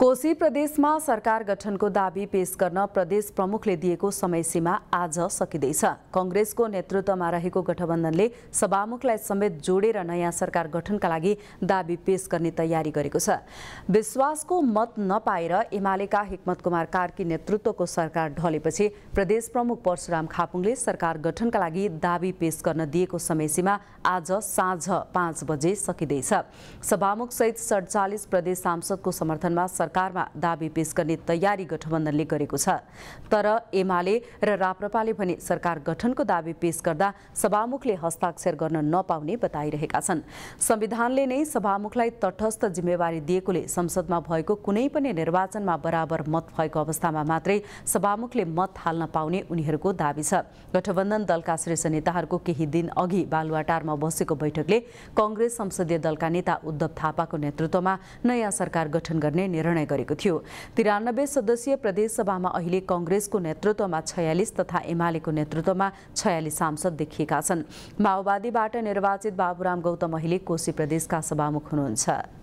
कोशी प्रदेशमा सरकार गठनको दावी पेश गर्न प्रदेश प्रमुखले दिएको समयसीमा आज सकिँदैछ कङ्ग्रेसको नेतृत्वमा रहेको गठबन्धनले सभामुखलाई समेत जोडेर नयाँ सरकार गठनका लागि दावी पेश गर्ने तयारी गरेको छ विश्वासको मत नपाएर एमालेका हिक्मत कुमार कार्की नेतृत्वको सरकार ढलेपछि प्रदेश प्रमुख परशुराम खापुङले सरकार गठनका लागि दावी पेश गर्न दिएको समयसीमा आज साँझ पाँच बजे सकिँदैछ सहित सडचालिस प्रदेश सांसदको समर्थनमा सरकारमा दावी पेश गर्ने तयारी गठबन्धनले गरेको छ तर एमाले र राप्रपाले भने सरकार गठनको दावी पेश गर्दा सभामुखले हस्ताक्षर गर्न नपाउने बताइरहेका छन् संविधानले नै सभामुखलाई तटस्थ जिम्मेवारी दिएकोले संसदमा भएको कुनै पनि निर्वाचनमा बराबर मत भएको अवस्थामा मात्रै सभामुखले मत हाल्न पाउने उनीहरूको दावी छ गठबन्धन दलका शीर्ष नेताहरूको केही दिन अघि बालुवाटारमा बसेको बैठकले कङ्ग्रेस संसदीय दलका नेता उद्धव थापाको नेतृत्वमा नयाँ सरकार गठन गर्ने निर्णय निर्णय गरेको थियो तिरानब्बे सदस्यीय प्रदेशसभामा अहिले कङ्ग्रेसको नेतृत्वमा छयालिस तथा एमालेको नेतृत्वमा छयालिस सांसद देखिएका छन् माओवादीबाट निर्वाचित बाबुराम गौतम अहिले कोशी प्रदेशका सभामुख हुनुहुन्छ